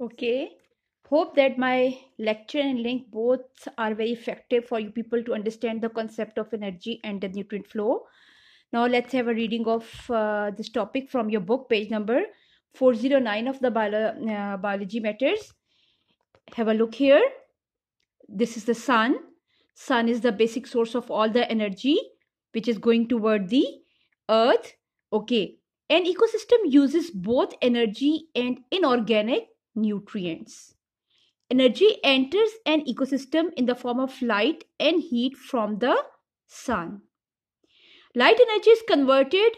Okay. Hope that my lecture and link both are very effective for you people to understand the concept of energy and the nutrient flow. Now let's have a reading of uh, this topic from your book, page number 409 of the bio uh, Biology Matters. Have a look here. This is the sun. Sun is the basic source of all the energy which is going toward the earth. Okay. An ecosystem uses both energy and inorganic nutrients. Energy enters an ecosystem in the form of light and heat from the sun. Light energy is converted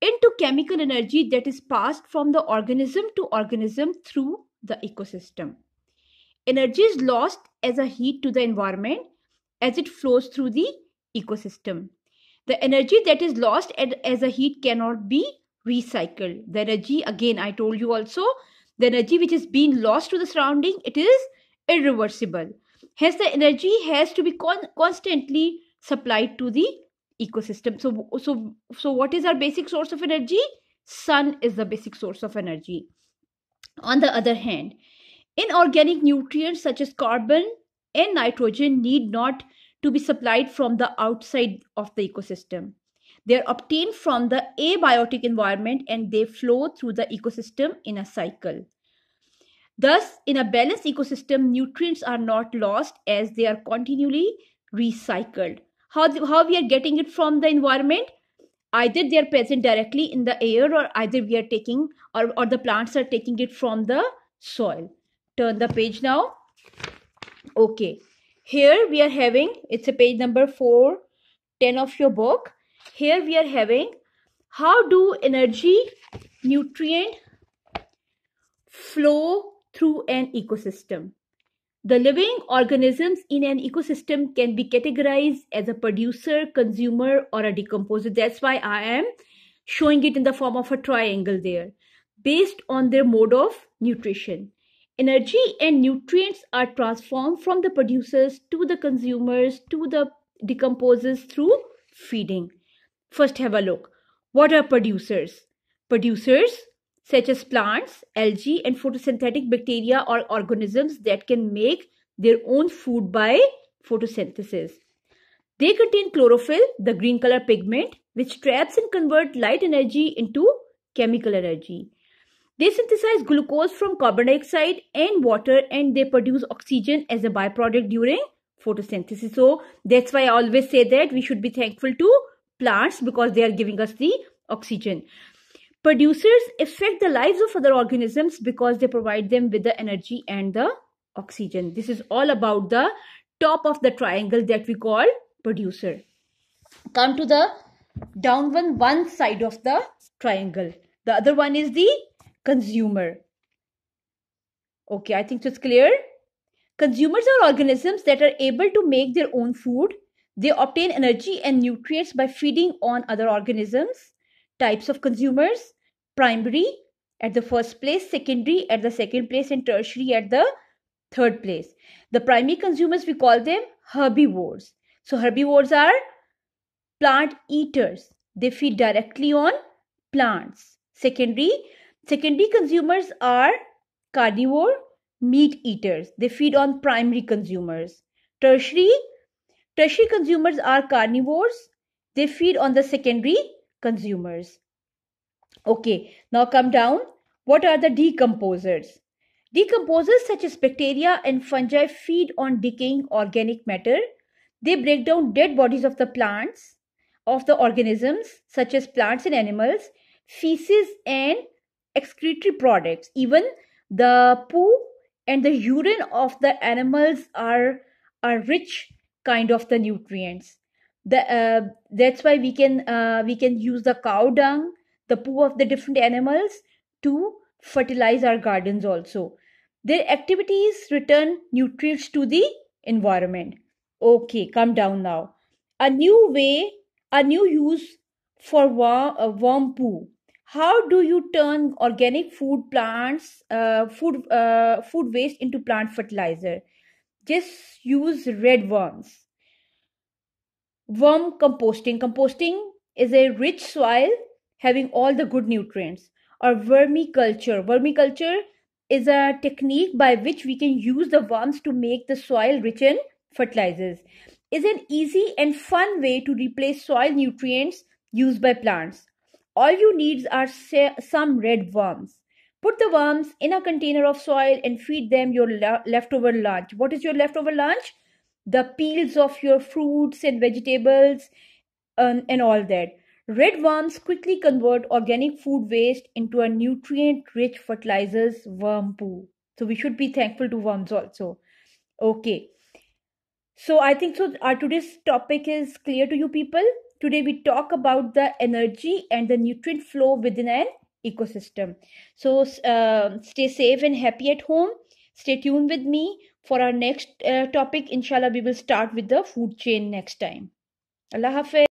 into chemical energy that is passed from the organism to organism through the ecosystem. Energy is lost as a heat to the environment as it flows through the ecosystem. The energy that is lost as a heat cannot be recycled. The energy, again, I told you also, the energy which is being lost to the surrounding, it is irreversible. Hence, the energy has to be con- constantly supplied to the ecosystem. So, so, so what is our basic source of energy? Sun is the basic source of energy. On the other hand, inorganic nutrients such as carbon and nitrogen need not to be supplied from the outside of the ecosystem. They are obtained from the abiotic environment and they flow through the ecosystem in a cycle. Thus, in a balanced ecosystem, nutrients are not lost as they are continually recycled. How, the, how we are getting it from the environment? Either they are present directly in the air, or either we are taking, or, or the plants are taking it from the soil. Turn the page now. Okay, here we are having it's a page number 4, 10 of your book. Here we are having how do energy, nutrient, flow through an ecosystem. The living organisms in an ecosystem can be categorized as a producer, consumer, or a decomposer. That's why I am showing it in the form of a triangle there, based on their mode of nutrition. Energy and nutrients are transformed from the producers to the consumers to the decomposers through feeding. First, have a look. What are producers? Producers such as plants, algae, and photosynthetic bacteria or organisms that can make their own food by photosynthesis. They contain chlorophyll, the green color pigment, which traps and converts light energy into chemical energy. They synthesize glucose from carbon dioxide and water and they produce oxygen as a byproduct during photosynthesis. So that's why I always say that we should be thankful to plants because they are giving us the oxygen. Producers affect the lives of other organisms because they provide them with the energy and the oxygen. This is all about the top of the triangle that we call producer. Come to the down one one side of the triangle. The other one is the consumer. Okay, I think it's clear. Consumers are organisms that are able to make their own food. They obtain energy and nutrients by feeding on other organisms. Types of consumers primary at the first place, secondary at the second place, and tertiary at the third place. The primary consumers, we call them herbivores. So, herbivores are plant eaters, they feed directly on plants. Secondary, secondary consumers are carnivore meat eaters, they feed on primary consumers. Tertiary, tertiary consumers are carnivores, they feed on the secondary consumers. Okay, now come down. What are the decomposers? Decomposers such as bacteria and fungi feed on decaying organic matter. They break down dead bodies of the plants, of the organisms such as plants and animals, feces and excretory products. Even the poo and the urine of the animals are, are rich kind of the nutrients. The, uh, that's why we can uh, we can use the cow dung the poo of the different animals to fertilize our gardens also. Their activities return nutrients to the environment. Okay, come down now. A new way, a new use for worm, uh, poo. How do you turn organic food plants, uh, food, uh, food waste into plant fertilizer? Just use red worms. Worm composting. Composting is a rich soil having all the good nutrients or vermiculture vermiculture is a technique by which we can use the worms to make the soil rich in fertilizers is an easy and fun way to replace soil nutrients used by plants all you need are some red worms put the worms in a container of soil and feed them your leftover lunch what is your leftover lunch the peels of your fruits and vegetables um, and all that Red worms quickly convert organic food waste into a nutrient-rich fertilizers worm poo. So we should be thankful to worms also. Okay. So I think so our today's topic is clear to you people. Today we talk about the energy and the nutrient flow within an ecosystem. So uh, stay safe and happy at home. Stay tuned with me for our next uh, topic. Inshallah, we will start with the food chain next time. Allah Hafiz.